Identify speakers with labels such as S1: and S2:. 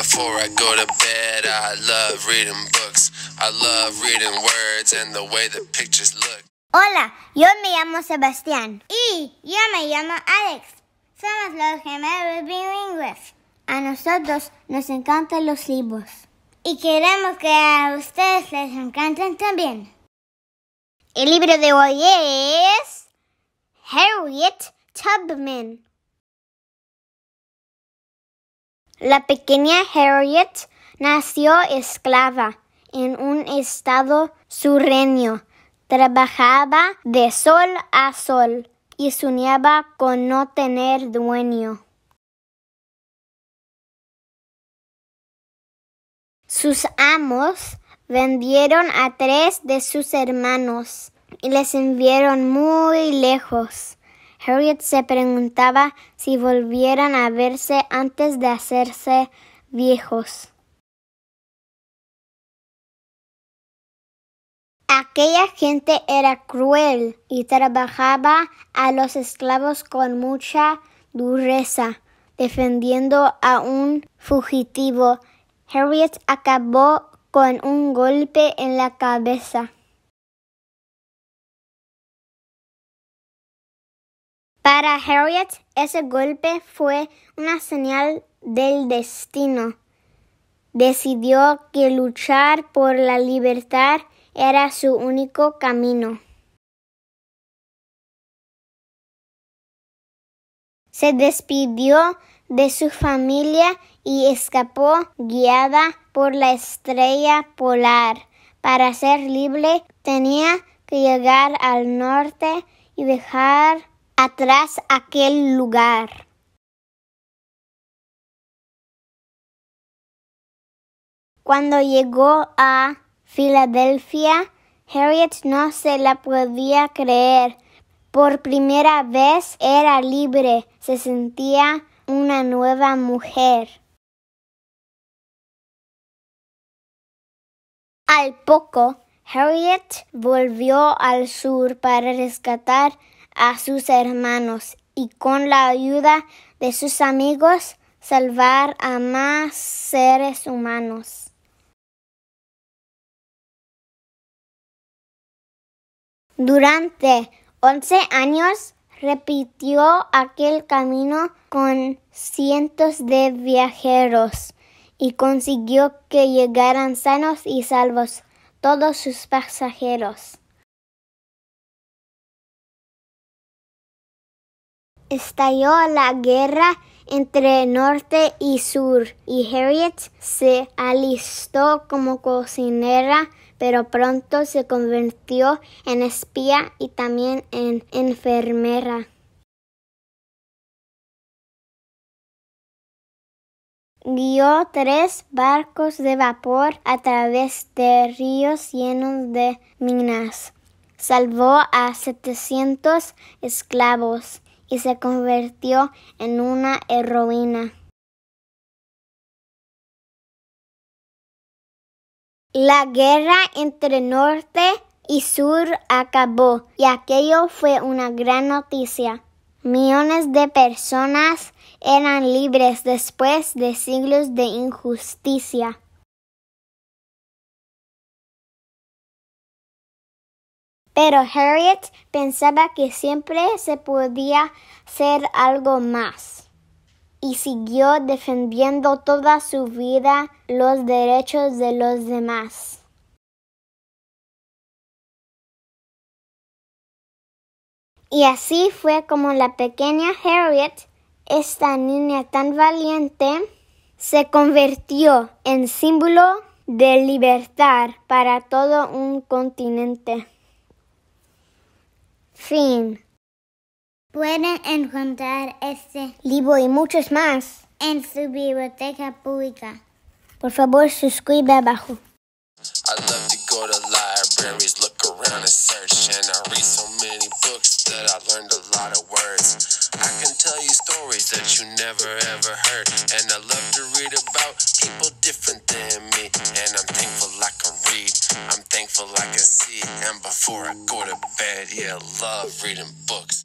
S1: Before I go to bed, I love reading books. I love reading words and the way the pictures look.
S2: Hola, yo me llamo Sebastián. Y yo me llamo Alex. Somos los gemelos bilingües. A nosotros nos encantan los libros. Y queremos que a ustedes les encanten
S1: también. El libro de hoy es Harriet Tubman.
S2: La pequeña Harriet nació esclava en un estado surreño. Trabajaba de sol a sol y
S1: soñaba con no tener dueño. Sus amos vendieron
S2: a tres de sus hermanos y les enviaron muy lejos
S1: Harriet se preguntaba si volvieran a verse antes de hacerse viejos. Aquella gente era cruel y trabajaba a
S2: los esclavos con mucha dureza, defendiendo a un
S1: fugitivo. Harriet acabó con un golpe en la cabeza. Para Harriet, ese golpe fue una señal del
S2: destino. Decidió que luchar por la libertad
S1: era su único camino. Se despidió de su familia
S2: y escapó guiada por la estrella polar. Para ser libre tenía que llegar al norte y dejar
S1: atrás aquel lugar. Cuando llegó a Filadelfia,
S2: Harriet no se la podía creer. Por primera
S1: vez era libre, se sentía una nueva mujer. Al poco, Harriet volvió al sur para rescatar a sus
S2: hermanos y con la ayuda de sus amigos salvar a
S1: más seres humanos. Durante once años
S2: repitió aquel camino con cientos de viajeros
S1: y consiguió que llegaran sanos y salvos todos sus pasajeros. estalló la guerra entre norte y sur
S2: y Harriet se alistó como cocinera, pero
S1: pronto se convirtió en espía y también en enfermera. Guió tres barcos de vapor a través de ríos
S2: llenos de minas. Salvó a 700 esclavos
S1: y se convirtió en una heroína. La guerra entre norte y sur acabó y aquello fue una gran noticia.
S2: Millones de personas eran libres después de siglos
S1: de injusticia. Pero Harriet pensaba que siempre se
S2: podía hacer algo más y siguió defendiendo
S1: toda su vida los derechos de los demás. Y así fue como la pequeña Harriet, esta niña tan valiente,
S2: se convirtió en símbolo de libertad para todo un continente. Fin. Pueden encontrar este libro y muchos más en su biblioteca pública. Por favor, suscribe abajo.
S1: I love to go to libraries, look around and search, and I read so many books that I learned a lot of words. I can tell you stories that you never ever heard, and I love to read about people different than me. And I'm thankful I can read, I'm thankful I can see. And before I go to bed. Yeah, love reading books.